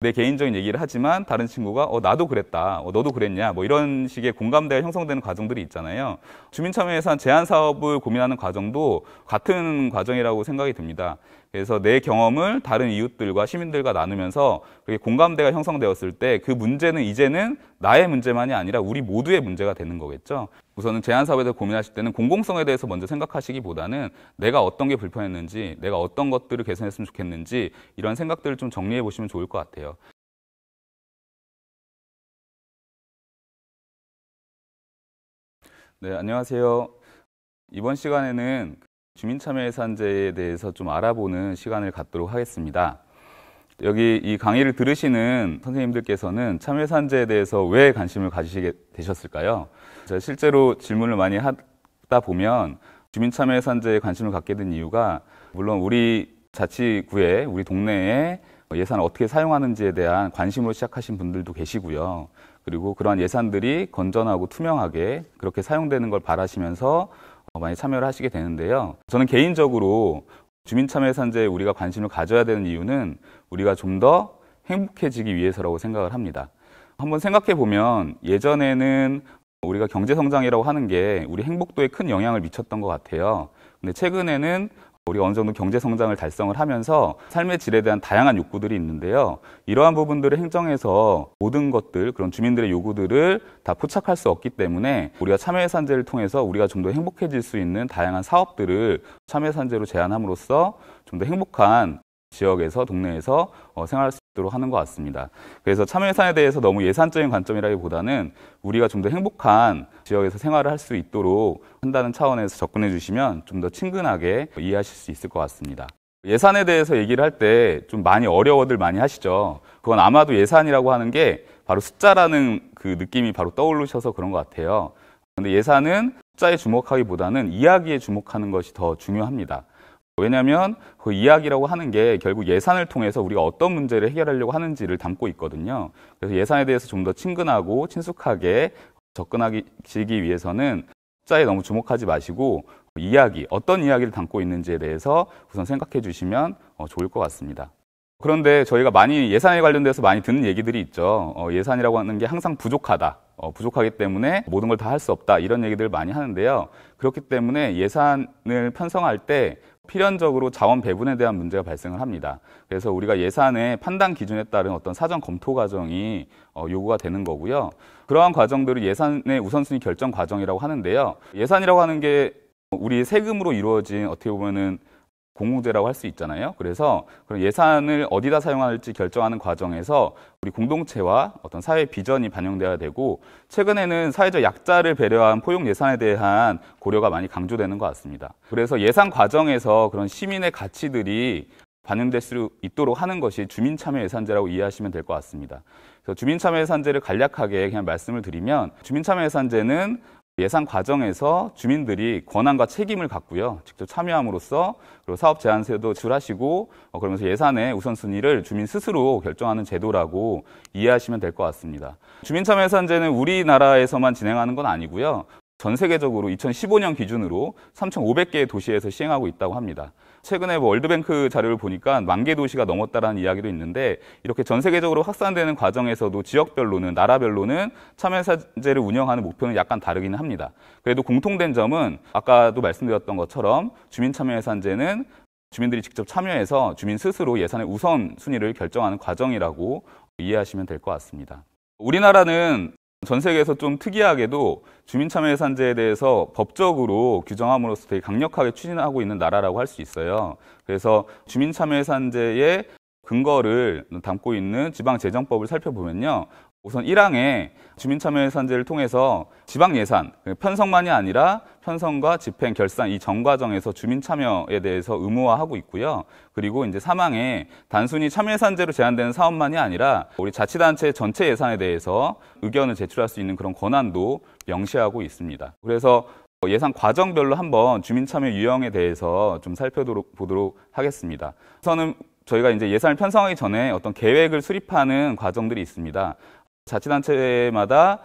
내 개인적인 얘기를 하지만 다른 친구가 어 나도 그랬다 어 너도 그랬냐 뭐 이런 식의 공감대가 형성되는 과정들이 있잖아요 주민참여에서 한 제한 사업을 고민하는 과정도 같은 과정이라고 생각이 듭니다 그래서 내 경험을 다른 이웃들과 시민들과 나누면서 그게 공감대가 형성되었을 때 그 문제는 이제는 나의 문제만이 아니라 우리 모두의 문제가 되는 거겠죠 우선은 제한 사업에 대해 고민하실 때는 공공성에 대해서 먼저 생각하시기보다는 내가 어떤 게 불편했는지, 내가 어떤 것들을 개선했으면 좋겠는지 이런 생각들을 좀 정리해 보시면 좋을 것 같아요. 네, 안녕하세요. 이번 시간에는 주민참여예산제에 대해서 좀 알아보는 시간을 갖도록 하겠습니다. 여기 이 강의를 들으시는 선생님들께서는 참외산재에 대해서 왜 관심을 가지시게 되셨을까요? 제가 실제로 질문을 많이 하다 보면 주민참여산재에 관심을 갖게 된 이유가 물론 우리 자치구에 우리 동네에 예산을 어떻게 사용하는지에 대한 관심으로 시작하신 분들도 계시고요. 그리고 그러한 예산들이 건전하고 투명하게 그렇게 사용되는 걸 바라시면서 많이 참여를 하시게 되는데요. 저는 개인적으로 주민참여 산재에 우리가 관심을 가져야 되는 이유는 우리가 좀 더 행복해지기 위해서라고 생각을 합니다. 한번 생각해 보면 예전에는 우리가 경제 성장이라고 하는 게 우리 행복도에 큰 영향을 미쳤던 것 같아요. 근데 최근에는 우리 어느 정도 경제 성장을 달성을 하면서 삶의 질에 대한 다양한 욕구들이 있는데요. 이러한 부분들을 행정에서 모든 것들 그런 주민들의 요구들을 다 포착할 수 없기 때문에 우리가 참여예산제를 통해서 우리가 좀 더 행복해질 수 있는 다양한 사업들을 참여예산제로 제안함으로써좀 더 행복한 지역에서 동네에서 어, 생활할 수 있도록 하는 것 같습니다. 그래서 참여예산에 대해서 너무 예산적인 관점이라기보다는 우리가 좀 더 행복한 지역에서 생활을 할 수 있도록 한다는 차원에서 접근해 주시면 좀 더 친근하게 이해하실 수 있을 것 같습니다. 예산에 대해서 얘기를 할 때 좀 많이 어려워들 많이 하시죠. 그건 아마도 예산이라고 하는 게 바로 숫자라는 그 느낌이 바로 떠오르셔서 그런 것 같아요. 근데 예산은 숫자에 주목하기보다는 이야기에 주목하는 것이 더 중요합니다. 왜냐하면 그 이야기라고 하는 게 결국 예산을 통해서 우리가 어떤 문제를 해결하려고 하는지를 담고 있거든요. 그래서 예산에 대해서 좀 더 친근하고 친숙하게 접근하기 위해서는 숫자에 너무 주목하지 마시고 이야기, 어떤 이야기를 담고 있는지에 대해서 우선 생각해 주시면 어, 좋을 것 같습니다. 그런데 저희가 많이 예산에 관련돼서 많이 듣는 얘기들이 있죠. 어, 예산이라고 하는 게 항상 부족하다. 어, 부족하기 때문에 모든 걸 다 할 수 없다 이런 얘기들을 많이 하는데요. 그렇기 때문에 예산을 편성할 때 필연적으로 자원 배분에 대한 문제가 발생을 합니다. 그래서 우리가 예산의 판단 기준에 따른 어떤 사전 검토 과정이 어, 요구가 되는 거고요. 그러한 과정들을 예산의 우선순위 결정 과정이라고 하는데요. 예산이라고 하는 게 우리 세금으로 이루어진 어떻게 보면은 공공재라고 할 수 있잖아요. 그래서 그런 예산을 어디다 사용할지 결정하는 과정에서 우리 공동체와 어떤 사회 비전이 반영돼야 되고 최근에는 사회적 약자를 배려한 포용 예산에 대한 고려가 많이 강조되는 것 같습니다. 그래서 예산 과정에서 그런 시민의 가치들이 반영될 수 있도록 하는 것이 주민참여예산제라고 이해하시면 될 것 같습니다. 주민참여예산제를 간략하게 그냥 말씀을 드리면 주민참여예산제는 예산 과정에서 주민들이 권한과 책임을 갖고요. 직접 참여함으로써 그리고 사업 제한세도 줄하시고 어, 그러면서 예산의 우선순위를 주민 스스로 결정하는 제도라고 이해하시면 될 것 같습니다. 주민참여예산제는 우리나라에서만 진행하는 건 아니고요. 전 세계적으로 2015년 기준으로 3,500개의 도시에서 시행하고 있다고 합니다. 최근에 뭐 월드뱅크 자료를 보니까 만개 도시가 넘었다라는 이야기도 있는데 이렇게 전 세계적으로 확산되는 과정에서도 지역별로는 나라별로는 참여사제를 운영하는 목표는 약간 다르기는 합니다. 그래도 공통된 점은 아까도 말씀드렸던 것처럼 주민참여예산제는 주민들이 직접 참여해서 주민 스스로 예산의 우선 순위를 결정하는 과정이라고 이해하시면 될 것 같습니다. 우리나라는 전 세계에서 좀 특이하게도 주민참여 예산제에 대해서 법적으로 규정함으로써 되게 강력하게 추진하고 있는 나라라고 할 수 있어요. 그래서 주민참여 예산제의 근거를 담고 있는 지방재정법을 살펴보면요. 우선 1항에 주민참여 예산제를 통해서 지방 예산, 편성만이 아니라 편성과 집행, 결산 이 전 과정에서 주민 참여에 대해서 의무화하고 있고요. 그리고 이제 사망에 단순히 참여예산제로 제한되는 사업만이 아니라 우리 자치단체 전체 예산에 대해서 의견을 제출할 수 있는 그런 권한도 명시하고 있습니다. 그래서 예산 과정별로 한번 주민 참여 유형에 대해서 좀 살펴보도록 하겠습니다. 우선은 저희가 이제 예산을 편성하기 전에 어떤 계획을 수립하는 과정들이 있습니다. 자치단체마다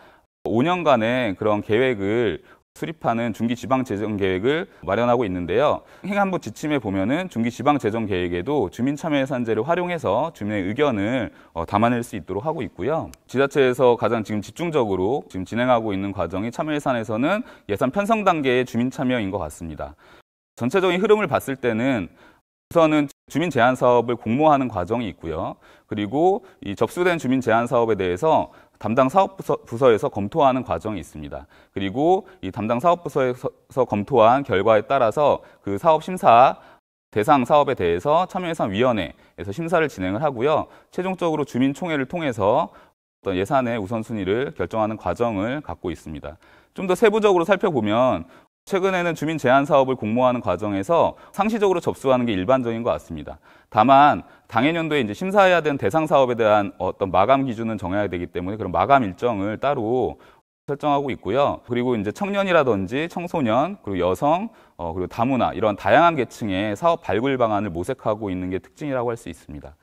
5년간의 그런 계획을 수립하는 중기 지방 재정 계획을 마련하고 있는데요. 행안부 지침에 보면은 중기 지방 재정 계획에도 주민 참여 예산제를 활용해서 주민의 의견을 어, 담아낼 수 있도록 하고 있고요. 지자체에서 가장 지금 집중적으로 지금 진행하고 있는 과정이 참여 예산에서는 예산 편성 단계의 주민 참여인 것 같습니다. 전체적인 흐름을 봤을 때는 우선은 주민 제한 사업을 공모하는 과정이 있고요. 그리고 이 접수된 주민 제한 사업에 대해서 담당 사업부서 에서 검토하는 과정이 있습니다. 그리고 이 담당 사업부서에서 검토한 결과에 따라서 그 사업 심사 대상 사업에 대해서 참여예산위원회에서 심사를 진행을 하고요. 최종적으로 주민총회를 통해서 어떤 예산의 우선순위를 결정하는 과정을 갖고 있습니다. 좀 더 세부적으로 살펴보면 최근에는 주민 제한 사업을 공모하는 과정에서 상시적으로 접수하는 게 일반적인 것 같습니다. 다만 당해년도에 이제 심사해야 되는 대상 사업에 대한 어떤 마감 기준은 정해야 되기 때문에 그런 마감 일정을 따로 설정하고 있고요. 그리고 이제 청년이라든지 청소년, 그리고 여성, 어, 그리고 다문화 이런 다양한 계층의 사업 발굴 방안을 모색하고 있는 게 특징이라고 할 수 있습니다.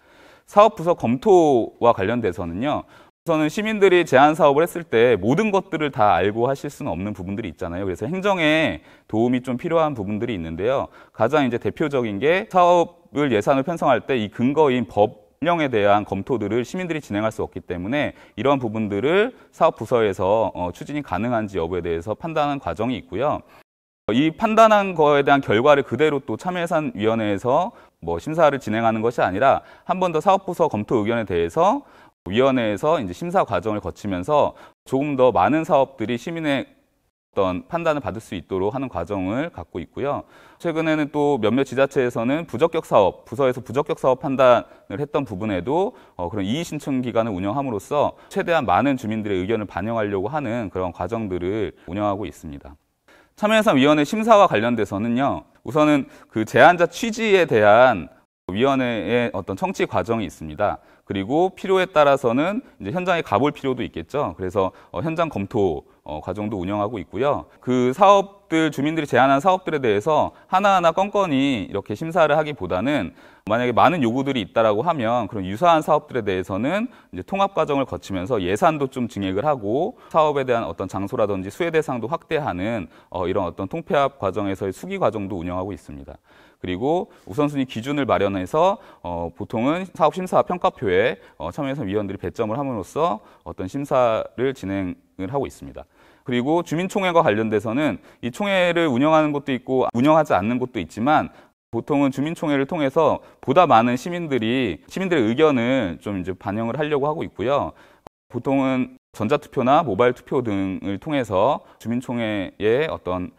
사업 부서 검토와 관련돼서는요. 저는 시민들이 제안 사업을 했을 때 모든 것들을 다 알고 하실 수는 없는 부분들이 있잖아요. 그래서 행정에 도움이 좀 필요한 부분들이 있는데요. 가장 이제 대표적인 게 사업을 예산을 편성할 때 이 근거인 법 법령에 대한 검토들을 시민들이 진행할 수 없기 때문에 이러한 부분들을 사업부서에서 어, 추진이 가능한지 여부에 대해서 판단하는 과정이 있고요. 이 판단한 거에 대한 결과를 그대로 또 참여예산위원회에서 뭐 심사를 진행하는 것이 아니라 한 번 더 사업부서 검토 의견에 대해서 위원회에서 이제 심사 과정을 거치면서 조금 더 많은 사업들이 시민의 어떤 판단을 받을 수 있도록 하는 과정을 갖고 있고요. 최근에는 또 몇몇 지자체에서는 부적격 사업, 부서에서 부적격 사업 판단을 했던 부분에도 어, 그런 이의 신청 기간을 운영함으로써 최대한 많은 주민들의 의견을 반영하려고 하는 그런 과정들을 운영하고 있습니다. 참여예산위원회 심사와 관련돼서는요. 우선은 그 제안자 취지에 대한 위원회의 어떤 청취 과정이 있습니다. 그리고 필요에 따라서는 이제 현장에 가볼 필요도 있겠죠. 그래서 어, 현장 검토 어, 과정도 운영하고 있고요. 그 사업들 주민들이 제안한 사업들에 대해서 하나하나 건건히 이렇게 심사를 하기보다는 만약에 많은 요구들이 있다라고 하면 그런 유사한 사업들에 대해서는 이제 통합 과정을 거치면서 예산도 좀 증액을 하고 사업에 대한 어떤 장소라든지 수혜 대상도 확대하는 어, 이런 어떤 통폐합 과정에서의 수기 과정도 운영하고 있습니다. 그리고 우선순위 기준을 마련해서 어, 보통은 사업 심사 평가표에 어, 참여해서 위원들이 배점을 함으로써 어떤 심사를 진행을 하고 있습니다. 그리고 주민총회와 관련돼서는 이 총회를 운영하는 곳도 있고 운영하지 않는 곳도 있지만 보통은 주민총회를 통해서 보다 많은 시민들이 시민들의 의견을 좀 이제 반영을 하려고 하고 있고요. 보통은 전자투표나 모바일 투표 등을 통해서 주민총회의 어떤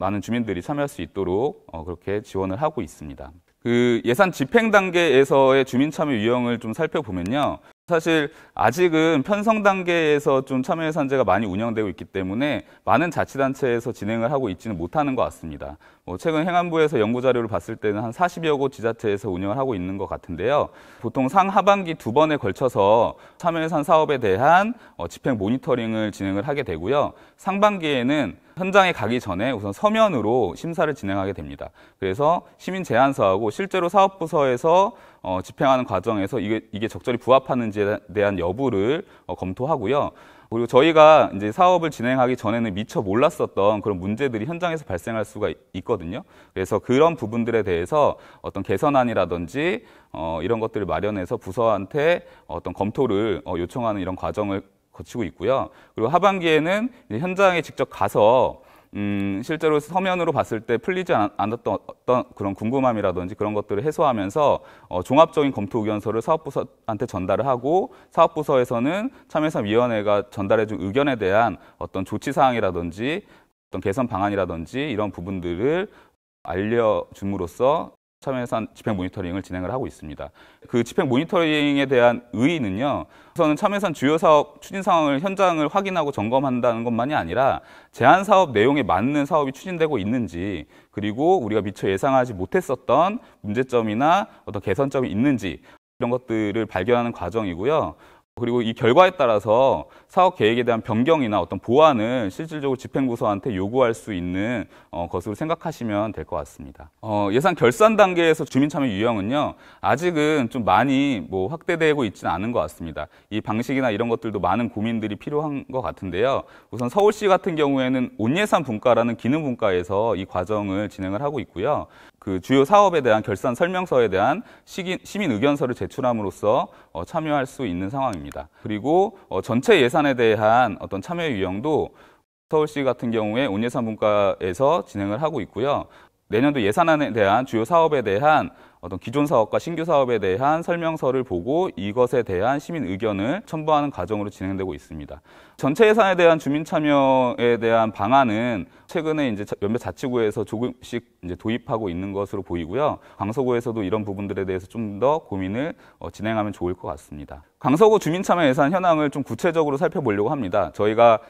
많은 주민들이 참여할 수 있도록 어, 그렇게 지원을 하고 있습니다. 그 예산 집행 단계에서의 주민 참여 유형을 좀 살펴보면요. 사실 아직은 편성 단계에서 좀 참여예산제가 많이 운영되고 있기 때문에 많은 자치단체에서 진행을 하고 있지는 못하는 것 같습니다. 뭐 최근 행안부에서 연구 자료를 봤을 때는 한 40여 곳 지자체에서 운영을 하고 있는 것 같은데요. 보통 상하반기 두 번에 걸쳐서 참여예산 사업에 대한 어, 집행 모니터링을 진행을 하게 되고요. 상반기에는 현장에 가기 전에 우선 서면으로 심사를 진행하게 됩니다. 그래서 시민 제안서하고 실제로 사업부서에서 어, 집행하는 과정에서 이게, 이게 적절히 부합하는지에 대한 여부를 어, 검토하고요. 그리고 저희가 이제 사업을 진행하기 전에는 미처 몰랐었던 그런 문제들이 현장에서 발생할 수가 있거든요. 그래서 그런 부분들에 대해서 어떤 개선안이라든지 어, 이런 것들을 마련해서 부서한테 어떤 검토를 어, 요청하는 이런 과정을 거치고 있고요. 그리고 하반기에는 현장에 직접 가서 음, 실제로 서면으로 봤을 때 풀리지 않았던 어떤 그런 궁금함이라든지 그런 것들을 해소하면서 어, 종합적인 검토 의견서를 사업부서한테 전달을 하고 사업부서에서는 참여사위원회가 전달해준 의견에 대한 어떤 조치 사항이라든지 어떤 개선 방안이라든지 이런 부분들을 알려줌으로써 참여해서 집행 모니터링을 진행을 하고 있습니다. 그 집행 모니터링에 대한 의의는요. 우선은 참여선 주요 사업 추진 상황을 현장을 확인하고 점검한다는 것만이 아니라 제한 사업 내용에 맞는 사업이 추진되고 있는지 그리고 우리가 미처 예상하지 못했었던 문제점이나 어떤 개선점이 있는지 이런 것들을 발견하는 과정이고요. 그리고 이 결과에 따라서 사업 계획에 대한 변경이나 어떤 보완을 실질적으로 집행부서한테 요구할 수 있는 어, 것으로 생각하시면 될 것 같습니다. 어, 예산 결산 단계에서 주민참여 유형은요 아직은 좀 많이 뭐 확대되고 있지는 않은 것 같습니다. 이 방식이나 이런 것들도 많은 고민들이 필요한 것 같은데요. 우선 서울시 같은 경우에는 온예산 분과라는 기능 분과에서 이 과정을 진행을 하고 있고요. 그 주요 사업에 대한 결산 설명서에 대한 시민 의견서를 제출함으로써 어, 참여할 수 있는 상황입니다. 그리고 어, 전체 예산에 대한 어떤 참여 유형도 서울시 같은 경우에 온예산분과에서 진행을 하고 있고요. 내년도 예산안에 대한 주요 사업에 대한 어떤 기존 사업과 신규 사업에 대한 설명서를 보고 이것에 대한 시민 의견을 첨부하는 과정으로 진행되고 있습니다. 전체 예산에 대한 주민 참여에 대한 방안은 최근에 이제 몇몇 자치구에서 조금씩 이제 도입하고 있는 것으로 보이고요. 강서구에서도 이런 부분들에 대해서 좀 더 고민을 어, 진행하면 좋을 것 같습니다. 강서구 주민 참여 예산 현황을 좀 구체적으로 살펴보려고 합니다. 저희가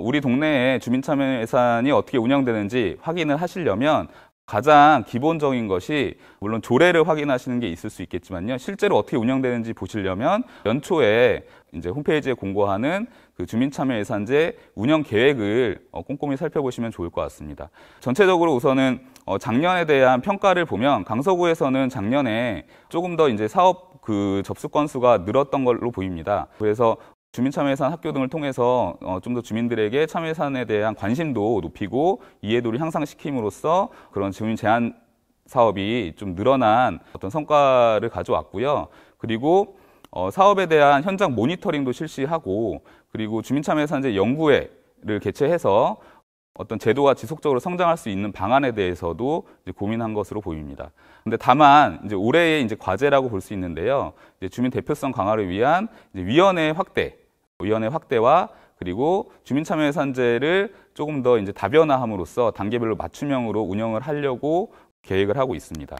우리 동네에 주민참여 예산이 어떻게 운영되는지 확인을 하시려면 가장 기본적인 것이 물론 조례를 확인하시는 게 있을 수 있겠지만요. 실제로 어떻게 운영되는지 보시려면 연초에 이제 홈페이지에 공고하는 그 주민참여 예산제 운영 계획을 어, 꼼꼼히 살펴보시면 좋을 것 같습니다. 전체적으로 우선은 어, 작년에 대한 평가를 보면 강서구에서는 작년에 조금 더 이제 사업 그 접수 건수가 늘었던 걸로 보입니다. 그래서 주민참여예산 학교 등을 통해서 어, 좀 더 주민들에게 참여예산에 대한 관심도 높이고 이해도를 향상시킴으로써 그런 주민 제한 사업이 좀 늘어난 어떤 성과를 가져왔고요. 그리고 어, 사업에 대한 현장 모니터링도 실시하고 그리고 주민참여예산제 연구회를 개최해서 어떤 제도가 지속적으로 성장할 수 있는 방안에 대해서도 고민한 것으로 보입니다. 근데 다만 이제 올해의 이제 과제라고 볼 수 있는데요. 이제 주민 대표성 강화를 위한 위원회 확대 위원회 확대와 그리고 주민참여 예산제를 조금 더 이제 다변화함으로써 단계별로 맞춤형으로 운영을 하려고 계획을 하고 있습니다.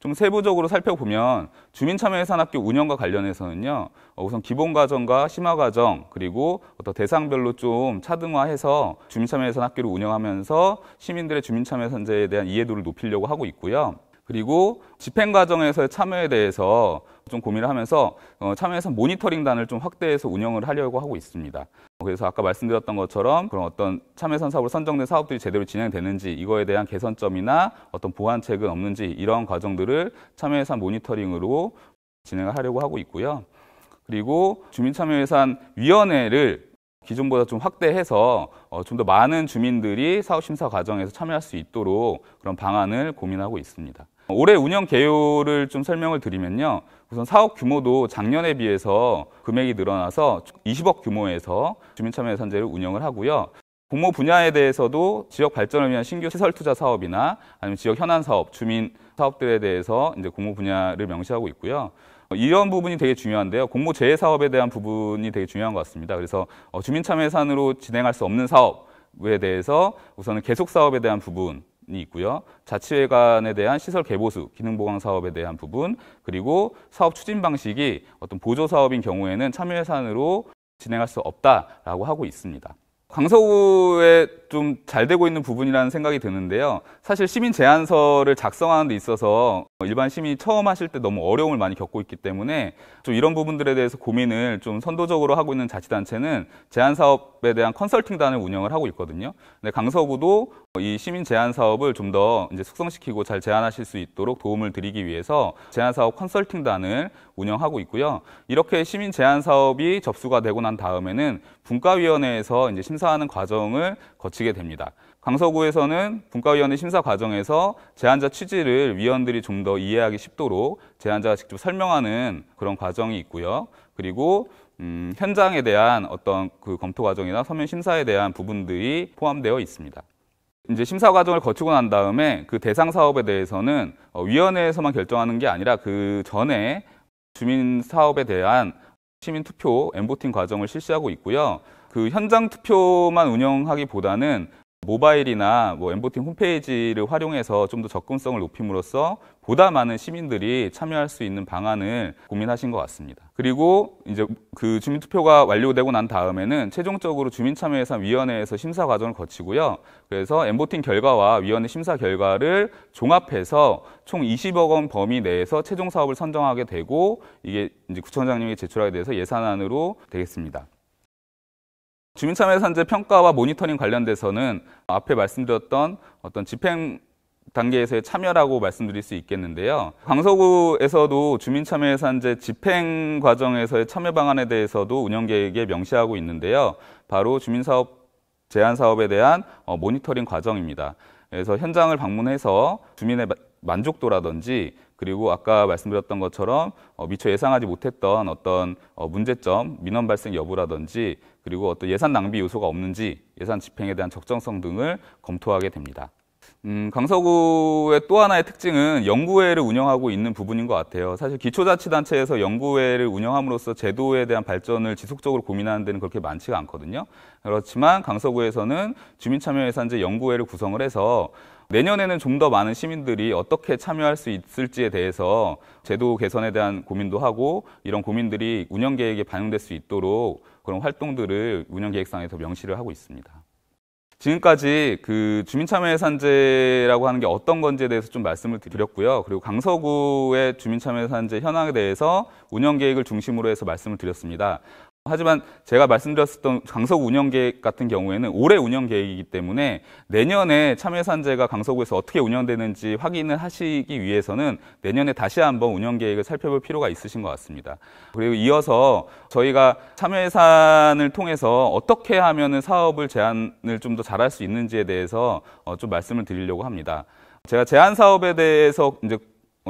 좀 세부적으로 살펴보면 주민참여예산학교 운영과 관련해서는요 어, 우선 기본과정과 심화과정 그리고 어떤 대상별로 좀 차등화해서 주민참여예산학교를 운영하면서 시민들의 주민참여예산제에 대한 이해도를 높이려고 하고 있고요 그리고 집행 과정에서의 참여에 대해서 좀 고민을 하면서 어, 참여해서 모니터링단을 좀 확대해서 운영을 하려고 하고 있습니다. 그래서 아까 말씀드렸던 것처럼 그런 어떤 참여선 사업으로 선정된 사업들이 제대로 진행되는지 이거에 대한 개선점이나 어떤 보완책은 없는지 이런 과정들을 참여예산 모니터링으로 진행을 하려고 하고 있고요. 그리고 주민참여예산위원회를 기존보다 좀 확대해서 어, 좀더 많은 주민들이 사업 심사 과정에서 참여할 수 있도록 그런 방안을 고민하고 있습니다. 올해 운영 개요를 좀 설명을 드리면요. 우선 사업 규모도 작년에 비해서 금액이 늘어나서 20억 규모에서 주민참여 예산제를 운영을 하고요. 공모 분야에 대해서도 지역 발전을 위한 신규 시설 투자 사업이나 아니면 지역 현안 사업, 주민 사업들에 대해서 이제 공모 분야를 명시하고 있고요. 이런 부분이 되게 중요한데요. 공모 재해 사업에 대한 부분이 되게 중요한 것 같습니다. 그래서 어, 주민 참여 예산으로 진행할 수 없는 사업에 대해서 우선은 계속 사업에 대한 부분 부분이 있고요. 자치회관에 대한 시설 개보수, 기능 보강 사업에 대한 부분, 그리고 사업 추진 방식이 어떤 보조 사업인 경우에는 참여예산으로 진행할 수 없다라고 하고 있습니다. 광서구에 좀 잘 되고 있는 부분이라는 생각이 드는데요. 사실 시민 제안서를 작성하는 데 있어서 일반 시민이 처음 하실 때 너무 어려움을 많이 겪고 있기 때문에 좀 이런 부분들에 대해서 고민을 좀 선도적으로 하고 있는 자치단체는 제안 사업에 대한 컨설팅단을 운영을 하고 있거든요. 근데 강서구도 이 시민 제안 사업을 좀 더 이제 숙성시키고 잘 제안하실 수 있도록 도움을 드리기 위해서 제안 사업 컨설팅단을 운영하고 있고요. 이렇게 시민 제안 사업이 접수가 되고 난 다음에는 분과위원회에서 이제 심 심사하는 과정을 거치게 됩니다. 강서구에서는 분과위원회 심사 과정에서 제안자 취지를 위원들이 좀 더 이해하기 쉽도록 제안자가 직접 설명하는 그런 과정이 있고요. 그리고 음, 현장에 대한 어떤 그 검토 과정이나 서면 심사에 대한 부분들이 포함되어 있습니다. 이제 심사 과정을 거치고 난 다음에 그 대상 사업에 대해서는 어, 위원회에서만 결정하는 게 아니라 그 전에 주민 사업에 대한 시민 투표 엠보팅 과정을 실시하고 있고요. 그 현장 투표만 운영하기보다는 모바일이나 뭐 엠보팅 홈페이지를 활용해서 좀 더 접근성을 높임으로써 보다 많은 시민들이 참여할 수 있는 방안을 고민하신 것 같습니다. 그리고 이제 그 주민투표가 완료되고 난 다음에는 최종적으로 주민참여예산위원회에서 심사 과정을 거치고요. 그래서 엠보팅 결과와 위원회 심사 결과를 종합해서 총 20억 원 범위 내에서 최종 사업을 선정하게 되고 이게 이제 구청장님이 제출하게 돼서 예산안으로 되겠습니다. 주민참여 산재 평가와 모니터링 관련돼서는 앞에 말씀드렸던 어떤 집행 단계에서의 참여라고 말씀드릴 수 있겠는데요. 광서구에서도 주민참여예산제 집행 과정에서의 참여 방안에 대해서도 운영계획에 명시하고 있는데요. 바로 주민사업 제한 사업에 대한 어, 모니터링 과정입니다. 그래서 현장을 방문해서 주민의 만족도라든지 그리고 아까 말씀드렸던 것처럼 어, 미처 예상하지 못했던 어떤 어, 문제점, 민원 발생 여부라든지 그리고 어떤 예산 낭비 요소가 없는지 예산 집행에 대한 적정성 등을 검토하게 됩니다. 음, 강서구의 또 하나의 특징은 연구회를 운영하고 있는 부분인 것 같아요. 사실 기초자치단체에서 연구회를 운영함으로써 제도에 대한 발전을 지속적으로 고민하는 데는 그렇게 많지가 않거든요. 그렇지만 강서구에서는 주민참여예산제 연구회를 구성을 해서 내년에는 좀 더 많은 시민들이 어떻게 참여할 수 있을지에 대해서 제도 개선에 대한 고민도 하고 이런 고민들이 운영계획에 반영될 수 있도록 그런 활동들을 운영계획상에서 명시를 하고 있습니다. 지금까지 그 주민참여 예산제라고 하는 게 어떤 건지에 대해서 좀 말씀을 드렸고요. 그리고 강서구의 주민참여 예산제 현황에 대해서 운영 계획을 중심으로 해서 말씀을 드렸습니다. 하지만 제가 말씀드렸었던 강서구 운영 계획 같은 경우에는 올해 운영 계획이기 때문에 내년에 참여산재가 강서구에서 어떻게 운영되는지 확인을 하시기 위해서는 내년에 다시 한번 운영 계획을 살펴볼 필요가 있으신 것 같습니다. 그리고 이어서 저희가 참여예산을 통해서 어떻게 하면은 사업을 제안을 좀 더 잘할 수 있는지에 대해서 어, 좀 말씀을 드리려고 합니다. 제가 제안 사업에 대해서 이제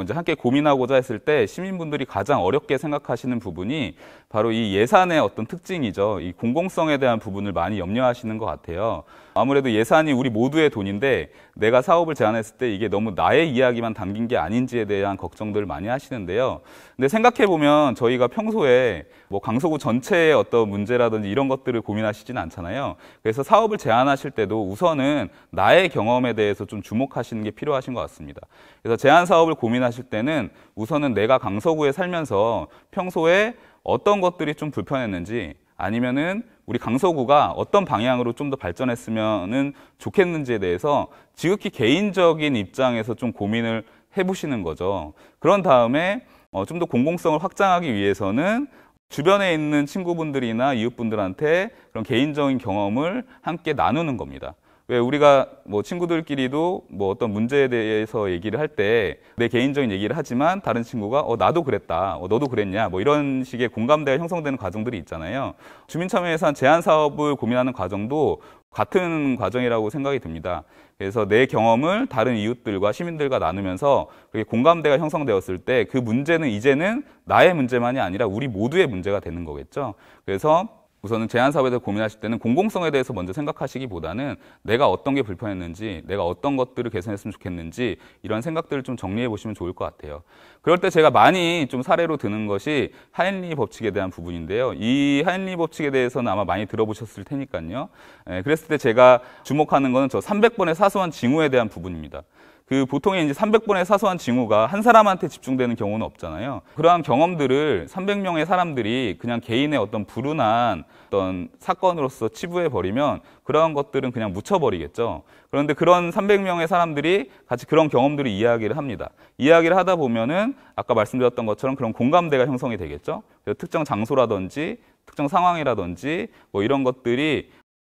이제 함께 고민하고자 했을 때 시민분들이 가장 어렵게 생각하시는 부분이 바로 이 예산의 어떤 특징이죠. 이 공공성에 대한 부분을 많이 염려하시는 것 같아요. 아무래도 예산이 우리 모두의 돈인데 내가 사업을 제안했을 때 이게 너무 나의 이야기만 담긴 게 아닌지에 대한 걱정들을 많이 하시는데요. 근데 생각해 보면 저희가 평소에 뭐 강서구 전체의 어떤 문제라든지 이런 것들을 고민하시진 않잖아요. 그래서 사업을 제안하실 때도 우선은 나의 경험에 대해서 좀 주목하시는 게 필요하신 것 같습니다. 그래서 제안 사업을 고민하실 때는 우선은 내가 강서구에 살면서 평소에 어떤 것들이 좀 불편했는지 아니면은 우리 강서구가 어떤 방향으로 좀 더발전했으면 좋겠는지에 대해서 지극히 개인적인 입장에서 좀 고민을 해보시는 거죠. 그런 다음에 어, 좀 더 공공성을 확장하기 위해서는 주변에 있는 친구분들이나 이웃분들한테 그런 개인적인 경험을 함께 나누는 겁니다. 왜 우리가 뭐 친구들끼리도 뭐 어떤 문제에 대해서 얘기를 할 때 내 개인적인 얘기를 하지만 다른 친구가 어 나도 그랬다 어 너도 그랬냐 뭐 이런 식의 공감대가 형성되는 과정들이 있잖아요 주민참여예산 제한 사업을 고민하는 과정도 같은 과정이라고 생각이 듭니다 그래서 내 경험을 다른 이웃들과 시민들과 나누면서 그게 공감대가 형성되었을 때 그 문제는 이제는 나의 문제만이 아니라 우리 모두의 문제가 되는 거겠죠 그래서 우선은 제안 사업에 대해 고민하실 때는 공공성에 대해서 먼저 생각하시기보다는 내가 어떤 게 불편했는지, 내가 어떤 것들을 개선했으면 좋겠는지 이런 생각들을 좀 정리해 보시면 좋을 것 같아요. 그럴 때 제가 많이 좀 사례로 드는 것이 하인리 법칙에 대한 부분인데요. 이 하인리 법칙에 대해서는 아마 많이 들어보셨을 테니까요. 예, 그랬을 때 제가 주목하는 것은 저 300번의 사소한 징후에 대한 부분입니다. 그 보통의 이제 300번의 사소한 징후가 한 사람한테 집중되는 경우는 없잖아요. 그러한 경험들을 300명의 사람들이 그냥 개인의 어떤 불운한 어떤 사건으로서 치부해 버리면 그러한 것들은 그냥 묻혀버리겠죠. 그런데 그런 300명의 사람들이 같이 그런 경험들을 이야기를 합니다. 이야기를 하다 보면은 아까 말씀드렸던 것처럼 그런 공감대가 형성이 되겠죠. 특정 장소라든지 특정 상황이라든지 뭐 이런 것들이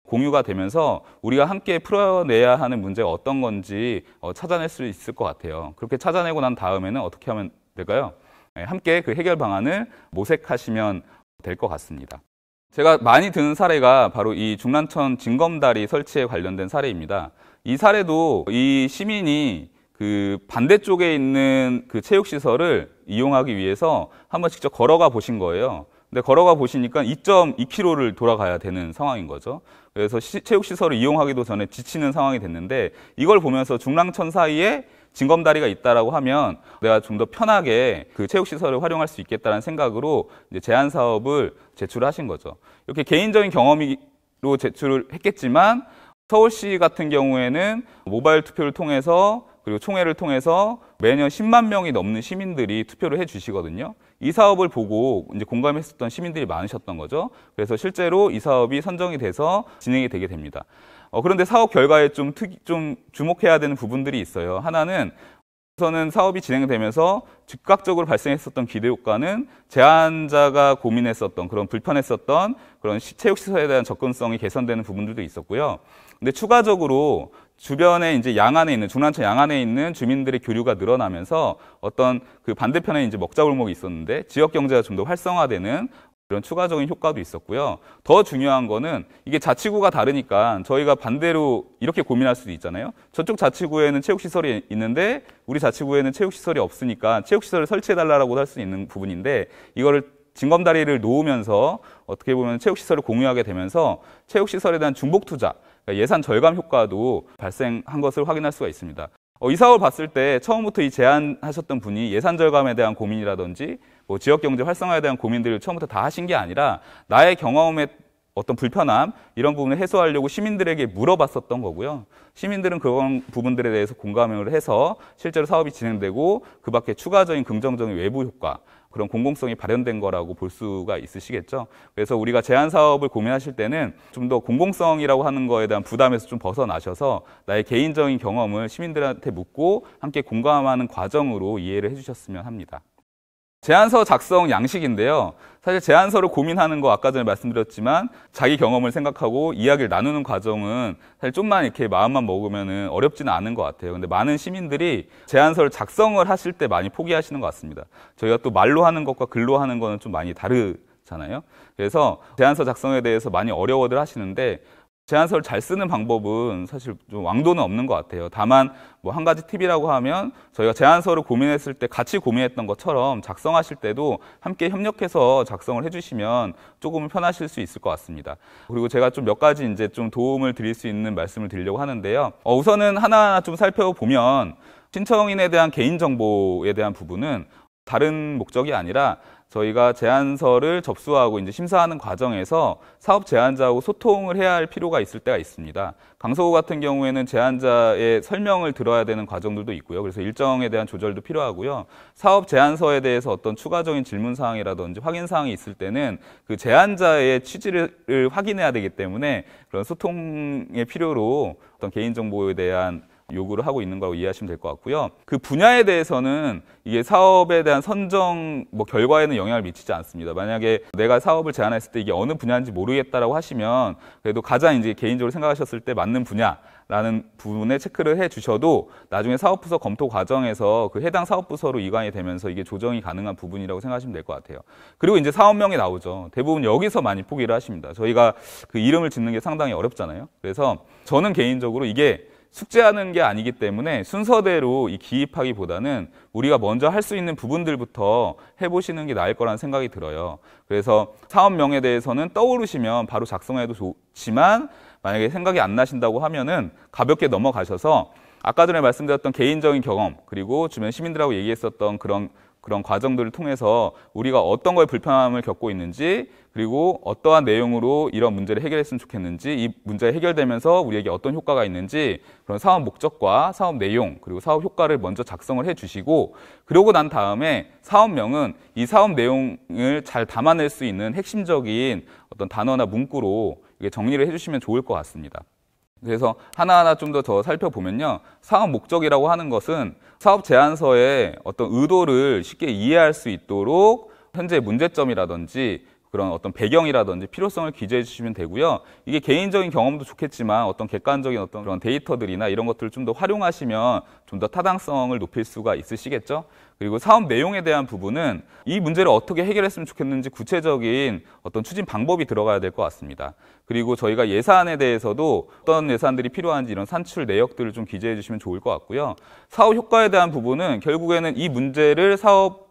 공유가 되면서 우리가 함께 풀어내야 하는 문제가 어떤 건지 어, 찾아낼 수 있을 것 같아요. 그렇게 찾아내고 난 다음에는 어떻게 하면 될까요? 예, 함께 그 해결 방안을 모색하시면 될 것 같습니다. 제가 많이 드는 사례가 바로 이중랑천 진검다리 설치에 관련된 사례입니다. 이 사례도 이 시민이 그 반대쪽에 있는 그 체육시설을 이용하기 위해서 한번 직접 걸어가 보신 거예요. 근데 걸어가 보시니까 2.2km를 돌아가야 되는 상황인 거죠. 그래서 시, 체육시설을 이용하기도 전에 지치는 상황이 됐는데 이걸 보면서 중랑천 사이에 징검다리가 있다라고 하면 내가 좀 더 편하게 그 체육시설을 활용할 수 있겠다는 생각으로 이제 제안 사업을 제출하신 거죠. 이렇게 개인적인 경험으로 제출을 했겠지만 서울시 같은 경우에는 모바일 투표를 통해서 그리고 총회를 통해서 매년 10만 명이 넘는 시민들이 투표를 해주시거든요. 이 사업을 보고 이제 공감했었던 시민들이 많으셨던 거죠. 그래서 실제로 이 사업이 선정이 돼서 진행이 되게 됩니다. 어, 그런데 사업 결과에 좀, 특이, 좀 주목해야 되는 부분들이 있어요. 하나는 우선은 사업이 진행되면서 즉각적으로 발생했었던 기대 효과는 제안자가 고민했었던 그런 불편했었던 그런 체육시설에 대한 접근성이 개선되는 부분들도 있었고요. 근데 추가적으로 주변에 이제 양안에 있는 중랑천 양안에 있는 주민들의 교류가 늘어나면서 어떤 그 반대편에 이제 먹자골목이 있었는데 지역 경제가 좀 더 활성화되는 그런 추가적인 효과도 있었고요. 더 중요한 거는 이게 자치구가 다르니까 저희가 반대로 이렇게 고민할 수도 있잖아요. 저쪽 자치구에는 체육시설이 있는데 우리 자치구에는 체육시설이 없으니까 체육시설을 설치해달라고 할 수 있는 부분인데 이거를 징검다리를 놓으면서 어떻게 보면 체육시설을 공유하게 되면서 체육시설에 대한 중복 투자 그러니까 예산 절감 효과도 발생한 것을 확인할 수가 있습니다. 어, 이 사업을 봤을 때 처음부터 이 제안하셨던 분이 예산 절감에 대한 고민이라든지 뭐 지역 경제 활성화에 대한 고민들을 처음부터 다 하신 게 아니라 나의 경험에 어떤 불편함 이런 부분을 해소하려고 시민들에게 물어봤었던 거고요. 시민들은 그런 부분들에 대해서 공감을 해서 실제로 사업이 진행되고 그 밖에 추가적인 긍정적인 외부 효과 그런 공공성이 발현된 거라고 볼 수가 있으시겠죠. 그래서 우리가 제한 사업을 고민하실 때는 좀 더 공공성이라고 하는 거에 대한 부담에서 좀 벗어나셔서 나의 개인적인 경험을 시민들한테 묻고 함께 공감하는 과정으로 이해를 해주셨으면 합니다. 제안서 작성 양식인데요. 사실 제안서를 고민하는 거 아까 전에 말씀드렸지만 자기 경험을 생각하고 이야기를 나누는 과정은 사실 좀만 이렇게 마음만 먹으면 어렵지는 않은 것 같아요. 근데 많은 시민들이 제안서를 작성을 하실 때 많이 포기하시는 것 같습니다. 저희가 또 말로 하는 것과 글로 하는 거는 좀 많이 다르잖아요. 그래서 제안서 작성에 대해서 많이 어려워들 하시는데 제안서를 잘 쓰는 방법은 사실 좀 왕도는 없는 것 같아요. 다만 뭐 한 가지 팁이라고 하면 저희가 제안서를 고민했을 때 같이 고민했던 것처럼 작성하실 때도 함께 협력해서 작성을 해주시면 조금은 편하실 수 있을 것 같습니다. 그리고 제가 좀 몇 가지 이제 좀 도움을 드릴 수 있는 말씀을 드리려고 하는데요. 어, 우선은 하나하나 좀 살펴보면 신청인에 대한 개인정보에 대한 부분은 다른 목적이 아니라 저희가 제안서를 접수하고 이제 심사하는 과정에서 사업 제안자하고 소통을 해야 할 필요가 있을 때가 있습니다. 강서구 같은 경우에는 제안자의 설명을 들어야 되는 과정들도 있고요. 그래서 일정에 대한 조절도 필요하고요. 사업 제안서에 대해서 어떤 추가적인 질문 사항이라든지 확인 사항이 있을 때는 그 제안자의 취지를 확인해야 되기 때문에 그런 소통의 필요로 어떤 개인정보에 대한 요구를 하고 있는 거라고 이해하시면 될 것 같고요. 그 분야에 대해서는 이게 사업에 대한 선정 뭐 결과에는 영향을 미치지 않습니다. 만약에 내가 사업을 제안했을 때 이게 어느 분야인지 모르겠다라고 하시면 그래도 가장 이제 개인적으로 생각하셨을 때 맞는 분야라는 부분에 체크를 해 주셔도 나중에 사업부서 검토 과정에서 그 해당 사업부서로 이관이 되면서 이게 조정이 가능한 부분이라고 생각하시면 될 것 같아요. 그리고 이제 사업명이 나오죠. 대부분 여기서 많이 포기를 하십니다. 저희가 그 이름을 짓는 게 상당히 어렵잖아요. 그래서 저는 개인적으로 이게 숙제하는 게 아니기 때문에 순서대로 이 기입하기보다는 우리가 먼저 할 수 있는 부분들부터 해보시는 게 나을 거라는 생각이 들어요. 그래서 사업명에 대해서는 떠오르시면 바로 작성해도 좋지만 만약에 생각이 안 나신다고 하면은 가볍게 넘어가셔서 아까 전에 말씀드렸던 개인적인 경험 그리고 주변 시민들하고 얘기했었던 그런 그런 과정들을 통해서 우리가 어떤 거에 불편함을 겪고 있는지 그리고 어떠한 내용으로 이런 문제를 해결했으면 좋겠는지 이 문제 해결되면서 우리에게 어떤 효과가 있는지 그런 사업 목적과 사업 내용 그리고 사업 효과를 먼저 작성을 해주시고 그러고 난 다음에 사업명은 이 사업 내용을 잘 담아낼 수 있는 핵심적인 어떤 단어나 문구로 이게 정리를 해주시면 좋을 것 같습니다. 그래서 하나하나 좀 더 더 살펴보면요. 사업 목적이라고 하는 것은 사업 제안서의 어떤 의도를 쉽게 이해할 수 있도록 현재 문제점이라든지 그런 어떤 배경이라든지 필요성을 기재해 주시면 되고요. 이게 개인적인 경험도 좋겠지만 어떤 객관적인 어떤 그런 데이터들이나 이런 것들을 좀 더 활용하시면 좀 더 타당성을 높일 수가 있으시겠죠. 그리고 사업 내용에 대한 부분은 이 문제를 어떻게 해결했으면 좋겠는지 구체적인 어떤 추진 방법이 들어가야 될 것 같습니다. 그리고 저희가 예산에 대해서도 어떤 예산들이 필요한지 이런 산출 내역들을 좀 기재해 주시면 좋을 것 같고요. 사업 효과에 대한 부분은 결국에는 이 문제를 사업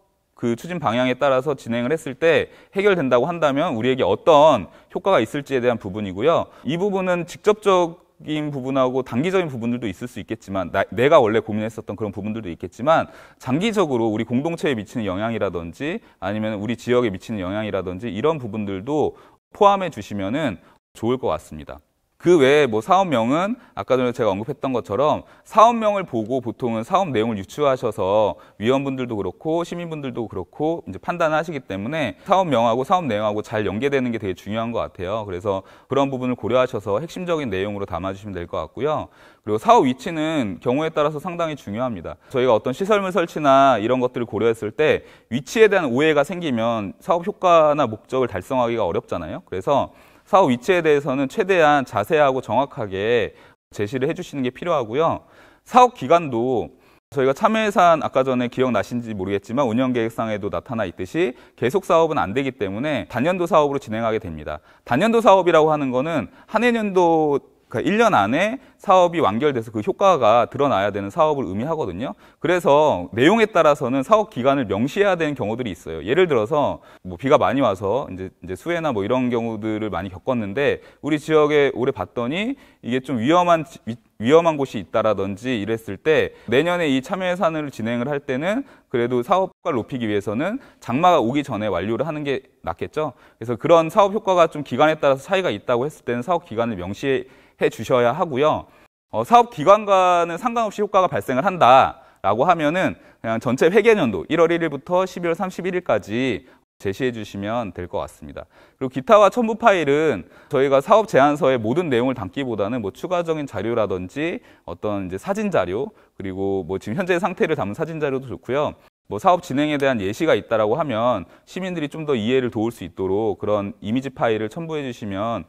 그 추진 방향에 따라서 진행을 했을 때 해결된다고 한다면 우리에게 어떤 효과가 있을지에 대한 부분이고요. 이 부분은 직접적 인 부분하고 단기적인 부분들도 있을 수 있겠지만 나, 내가 원래 고민했었던 그런 부분들도 있겠지만 장기적으로 우리 공동체에 미치는 영향이라든지 아니면 우리 지역에 미치는 영향이라든지 이런 부분들도 포함해 주시면은 좋을 것 같습니다. 그 외에 뭐 사업명은 아까 전에 제가 언급했던 것처럼 사업명을 보고 보통은 사업 내용을 유추하셔서 위원분들도 그렇고 시민분들도 그렇고 이제 판단하시기 때문에 사업명하고 사업 내용하고 잘 연계되는 게 되게 중요한 것 같아요. 그래서 그런 부분을 고려하셔서 핵심적인 내용으로 담아주시면 될 것 같고요. 그리고 사업 위치는 경우에 따라서 상당히 중요합니다. 저희가 어떤 시설물 설치나 이런 것들을 고려했을 때 위치에 대한 오해가 생기면 사업 효과나 목적을 달성하기가 어렵잖아요. 그래서 사업 위치에 대해서는 최대한 자세하고 정확하게 제시를 해주시는 게 필요하고요. 사업 기간도 저희가 참여예산 아까 전에 기억나신지 모르겠지만 운영계획상에도 나타나 있듯이 계속 사업은 안 되기 때문에 단년도 사업으로 진행하게 됩니다. 단년도 사업이라고 하는 거는 한 해년도 그러니까 1년 안에 사업이 완결돼서 그 효과가 드러나야 되는 사업을 의미하거든요. 그래서 내용에 따라서는 사업 기간을 명시해야 되는 경우들이 있어요. 예를 들어서 뭐 비가 많이 와서 이제, 이제 수해나 뭐 이런 경우들을 많이 겪었는데 우리 지역에 오래 봤더니 이게 좀 위험한 위, 위험한 곳이 있다라든지 이랬을 때 내년에 이 참여 예산을 진행을 할 때는 그래도 사업가를 높이기 위해서는 장마가 오기 전에 완료를 하는 게 낫겠죠. 그래서 그런 사업 효과가 좀 기간에 따라서 차이가 있다고 했을 때는 사업 기간을 명시해 해 주셔야 하고요. 어, 사업 기관과는 상관없이 효과가 발생을 한다라고 하면은 그냥 전체 회계년도 1월 1일부터 12월 31일까지 제시해 주시면 될 것 같습니다. 그리고 기타와 첨부 파일은 저희가 사업 제안서의 모든 내용을 담기보다는 뭐 추가적인 자료라든지 어떤 이제 사진 자료 그리고 뭐 지금 현재 상태를 담은 사진 자료도 좋고요. 뭐 사업 진행에 대한 예시가 있다라고 하면 시민들이 좀 더 이해를 도울 수 있도록 그런 이미지 파일을 첨부해 주시면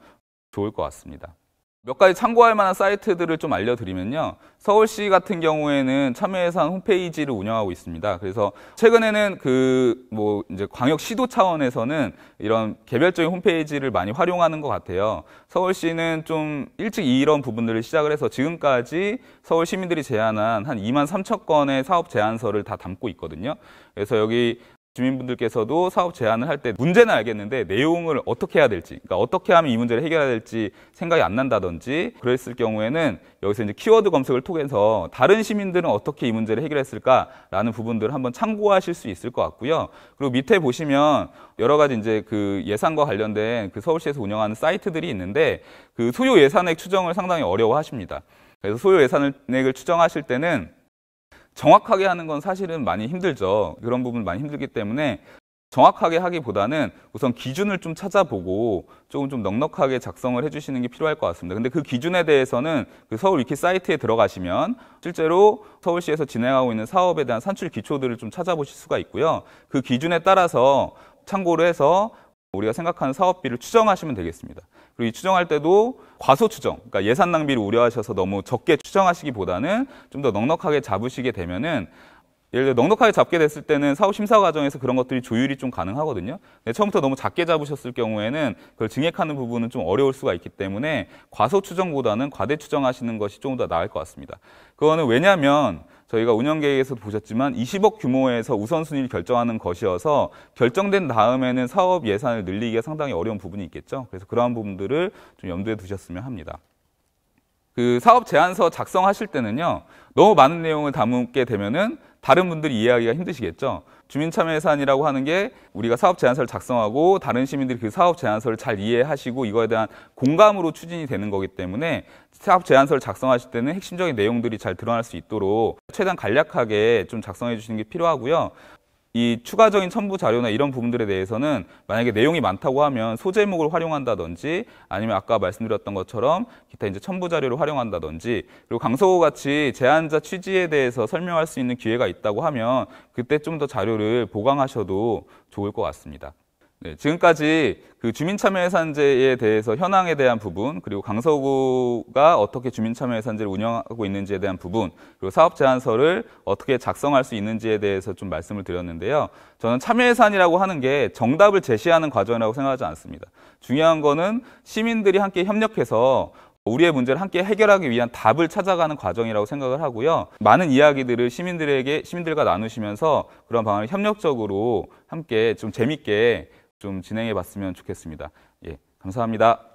좋을 것 같습니다. 몇 가지 참고할 만한 사이트들을 좀 알려드리면요. 서울시 같은 경우에는 참여예산 홈페이지를 운영하고 있습니다. 그래서 최근에는 그 뭐 이제 광역시도 차원에서는 이런 개별적인 홈페이지를 많이 활용하는 것 같아요. 서울시는 좀 일찍 이런 부분들을 시작을 해서 지금까지 서울 시민들이 제안한 한 2만 3천 건의 사업 제안서를 다 담고 있거든요. 그래서 여기 주민분들께서도 사업 제안을 할 때 문제는 알겠는데 내용을 어떻게 해야 될지, 그러니까 어떻게 하면 이 문제를 해결해야 될지 생각이 안 난다든지 그랬을 경우에는 여기서 이제 키워드 검색을 통해서 다른 시민들은 어떻게 이 문제를 해결했을까라는 부분들을 한번 참고하실 수 있을 것 같고요. 그리고 밑에 보시면 여러 가지 이제 그 예산과 관련된 그 서울시에서 운영하는 사이트들이 있는데 그 소요 예산액 추정을 상당히 어려워하십니다. 그래서 소요 예산액을 추정하실 때는 정확하게 하는 건 사실은 많이 힘들죠. 그런 부분 많이 힘들기 때문에 정확하게 하기보다는 우선 기준을 좀 찾아보고 조금 좀 넉넉하게 작성을 해주시는 게 필요할 것 같습니다. 근데 그 기준에 대해서는 그 서울 위키 사이트에 들어가시면 실제로 서울시에서 진행하고 있는 사업에 대한 산출 기초들을 좀 찾아보실 수가 있고요. 그 기준에 따라서 참고를 해서 우리가 생각하는 사업비를 추정하시면 되겠습니다. 그리고 이 추정할 때도 과소 추정, 그러니까 예산 낭비를 우려하셔서 너무 적게 추정하시기보다는 좀 더 넉넉하게 잡으시게 되면은 예를 들어 넉넉하게 잡게 됐을 때는 사후 심사 과정에서 그런 것들이 조율이 좀 가능하거든요. 근데 처음부터 너무 작게 잡으셨을 경우에는 그걸 증액하는 부분은 좀 어려울 수가 있기 때문에 과소 추정보다는 과대 추정하시는 것이 좀 더 나을 것 같습니다. 그거는 왜냐하면 저희가 운영 계획에서도 보셨지만 20억 규모에서 우선순위를 결정하는 것이어서 결정된 다음에는 사업 예산을 늘리기가 상당히 어려운 부분이 있겠죠. 그래서 그러한 부분들을 좀 염두에 두셨으면 합니다. 그 사업 제안서 작성하실 때는요. 너무 많은 내용을 담게 되면은 다른 분들이 이해하기가 힘드시겠죠. 주민참여예산이라고 하는 게 우리가 사업 제안서를 작성하고 다른 시민들이 그 사업 제안서를 잘 이해하시고 이거에 대한 공감으로 추진이 되는 거기 때문에 사업 제안서를 작성하실 때는 핵심적인 내용들이 잘 드러날 수 있도록 최대한 간략하게 좀 작성해 주시는 게 필요하고요. 이 추가적인 첨부 자료나 이런 부분들에 대해서는 만약에 내용이 많다고 하면 소제목을 활용한다든지 아니면 아까 말씀드렸던 것처럼 기타 이제 첨부 자료를 활용한다든지 그리고 강서구 같이 제안자 취지에 대해서 설명할 수 있는 기회가 있다고 하면 그때 좀 더 자료를 보강하셔도 좋을 것 같습니다. 네, 지금까지 그 주민참여예산제에 대해서 현황에 대한 부분, 그리고 강서구가 어떻게 주민참여예산제를 운영하고 있는지에 대한 부분, 그리고 사업 제안서를 어떻게 작성할 수 있는지에 대해서 좀 말씀을 드렸는데요. 저는 참여예산이라고 하는 게 정답을 제시하는 과정이라고 생각하지 않습니다. 중요한 거는 시민들이 함께 협력해서 우리의 문제를 함께 해결하기 위한 답을 찾아가는 과정이라고 생각을 하고요. 많은 이야기들을 시민들에게 시민들과 나누시면서 그런 방안을 협력적으로 함께 좀 재밌게 좀 진행해 봤으면 좋겠습니다. 예, 감사합니다.